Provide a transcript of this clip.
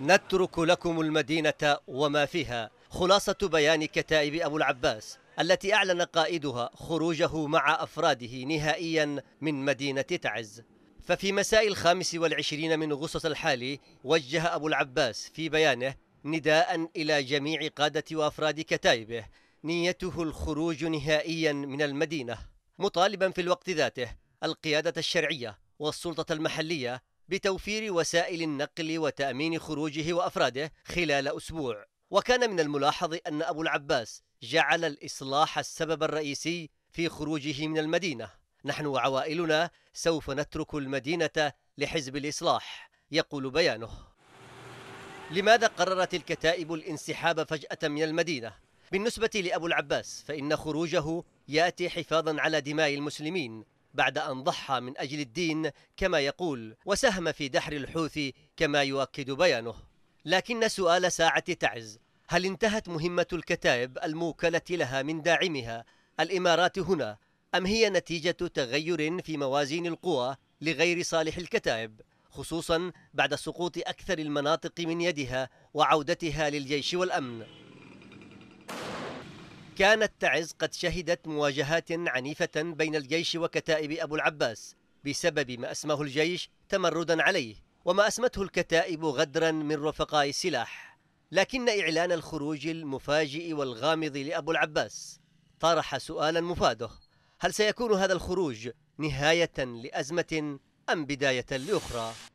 نترك لكم المدينة وما فيها خلاصة بيان كتائب أبو العباس التي أعلن قائدها خروجه مع أفراده نهائيا من مدينة تعز ففي مساء الخامس والعشرين من أغسطس الحالي وجه أبو العباس في بيانه نداء إلى جميع قادة وأفراد كتائبه نيته الخروج نهائيا من المدينة مطالبا في الوقت ذاته القيادة الشرعية والسلطة المحلية بتوفير وسائل النقل وتأمين خروجه وأفراده خلال أسبوع وكان من الملاحظ أن أبو العباس جعل الإصلاح السبب الرئيسي في خروجه من المدينة نحن وعوائلنا سوف نترك المدينة لحزب الإصلاح يقول بيانه لماذا قررت الكتائب الانسحاب فجأة من المدينة؟ بالنسبة لأبو العباس فإن خروجه يأتي حفاظا على دماء المسلمين بعد أن ضحى من أجل الدين كما يقول وسهم في دحر الحوثي كما يؤكد بيانه لكن سؤال ساعة تعز هل انتهت مهمة الكتائب الموكلة لها من داعمها الإمارات هنا أم هي نتيجة تغير في موازين القوى لغير صالح الكتائب خصوصا بعد سقوط أكثر المناطق من يدها وعودتها للجيش والأمن كانت تعز قد شهدت مواجهات عنيفة بين الجيش وكتائب أبو العباس بسبب ما أسماه الجيش تمردا عليه وما أسمته الكتائب غدرا من رفقاء السلاح لكن إعلان الخروج المفاجئ والغامض لأبو العباس طرح سؤالا مفاده هل سيكون هذا الخروج نهاية لأزمة أم بداية لأخرى؟